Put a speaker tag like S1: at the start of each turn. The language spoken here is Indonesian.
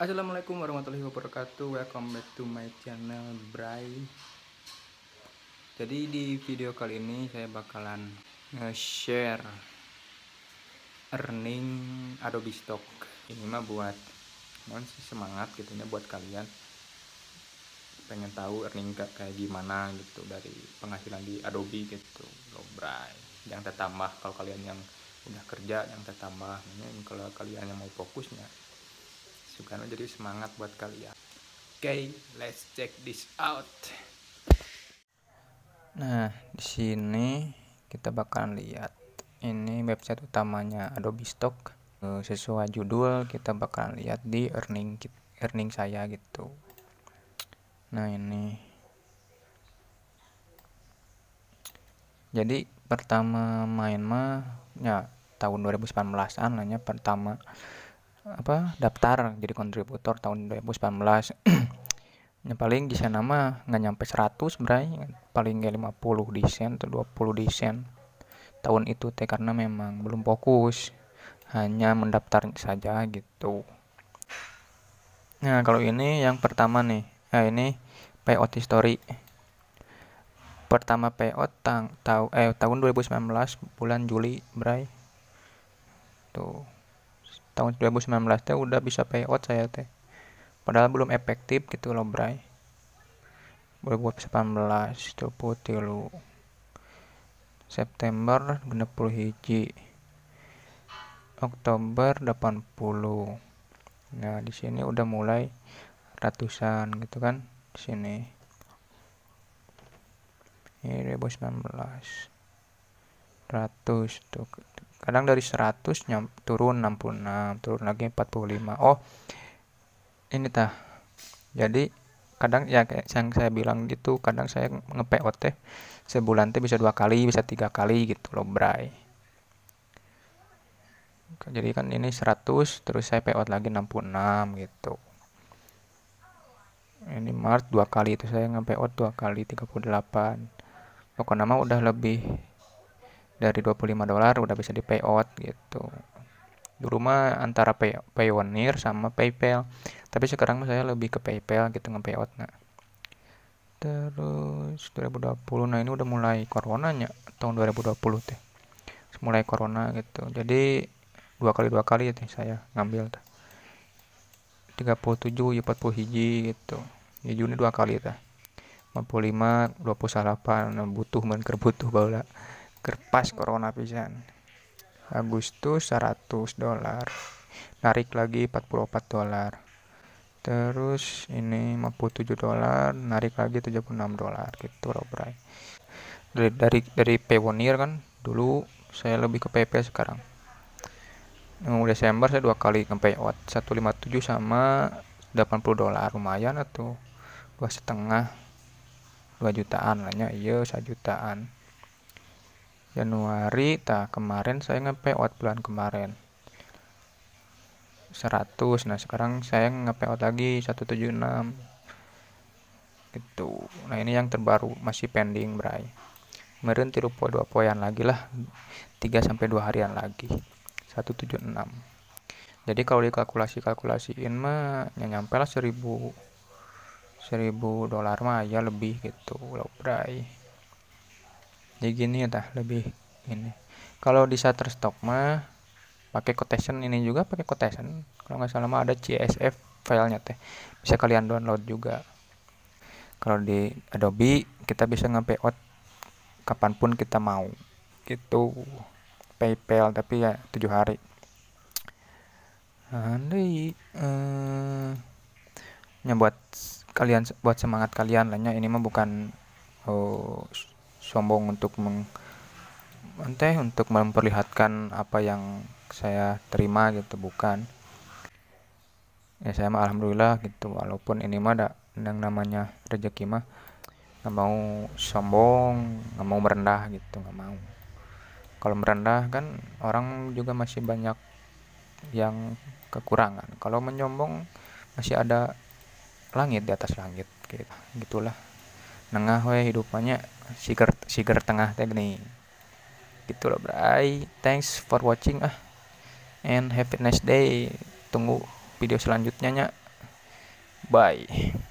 S1: Assalamualaikum warahmatullahi wabarakatuh Welcome back to my channel Bray Jadi di video kali ini saya bakalan nge-share Earning Adobe Stock Ini mah buat mohon semangat gitu ya buat kalian pengen tahu earning kayak gimana gitu dari penghasilan di Adobe gitu loh Bray yang tertambah kalau kalian yang udah kerja yang tertambah ini kalau kalian yang mau fokusnya Sugano gitu jadi semangat buat kalian oke okay, let's check this out nah di sini kita bakalan lihat ini website utamanya Adobe Stock eh, sesuai judul kita bakalan lihat di earning earning saya gitu nah ini jadi pertama main mah ya tahun 2019an ya, pertama apa daftar jadi kontributor tahun 2019 yang nah, paling di sana mah nggak nyampe 100 bray paling kayak 50 desain atau 20 desain tahun itu teh karena memang belum fokus hanya mendaftar saja gitu nah kalau ini yang pertama nih nah ini payout history pertama payout tang, tau, eh, tahun 2019 bulan Juli bray tuh tahun 2019 teh udah bisa payout saya teh padahal belum efektif gitu loh bray 18, itu putih lu September 60 hiji Oktober 80 nah di sini udah mulai ratusan gitu kan di sini ini 2019 100 tuh kadang dari 100 nyam, turun 66 turun lagi 45 oh ini tah jadi kadang ya kayak yang saya bilang gitu kadang saya nge POT ya, sebulan teh bisa dua kali bisa tiga kali gitu loh bray jadi kan ini 100 terus saya POT lagi 66 gitu ini Maret dua kali itu saya nge POT dua kali 38 pokoknya mah udah lebih dari 25 dolar udah bisa di payout gitu di rumah antara pay Payoneer sama PayPal tapi sekarang saya lebih ke PayPal gitu nge payout nah terus 2020 nah ini udah mulai coronanya tahun 2020 teh mulai corona gitu jadi dua kali dua kali ya teh saya ngambil teh 37 ya 40 hiji gitu ya Juni dua kali teh 55 28 butuh menker butuh lah kerpas corona pisan Agustus 100 dolar narik lagi 44 dolar terus ini 57 dolar narik lagi 76 dolar gitu loh dari dari dari Payoneer kan dulu saya lebih ke PP sekarang yang Desember saya dua kali ke payout 157 sama 80 dolar lumayan atau dua setengah dua jutaan lahnya iya satu jutaan Januari ta kemarin saya nge-payout bulan kemarin 100 nah sekarang saya nge-payout lagi 176 gitu nah ini yang terbaru masih pending bray kemarin tiru po dua poyan lagi lah 3 sampai 2 harian lagi 176 jadi kalau dikalkulasi kalkulasiin mah ya nyampe lah 1000 1000 dolar mah ya lebih gitu loh bray jadi gini ya dah lebih ini kalau di Shutterstock mah pakai quotation ini juga pakai quotation kalau nggak salah mah ada CSF filenya teh bisa kalian download juga kalau di Adobe kita bisa nge-payout kapanpun kita mau gitu PayPal tapi ya tujuh hari andai eh, buat kalian buat semangat kalian lainnya ini mah bukan oh, sombong untuk meng untuk memperlihatkan apa yang saya terima gitu bukan ya saya mah alhamdulillah gitu walaupun ini mah ada yang namanya rezeki mah nggak mau sombong nggak mau merendah gitu nggak mau kalau merendah kan orang juga masih banyak yang kekurangan kalau menyombong masih ada langit di atas langit gitu gitulah nengah we hidupannya siger siger tengah teh gini gitu loh bray thanks for watching ah and have a nice day tunggu video selanjutnya nya bye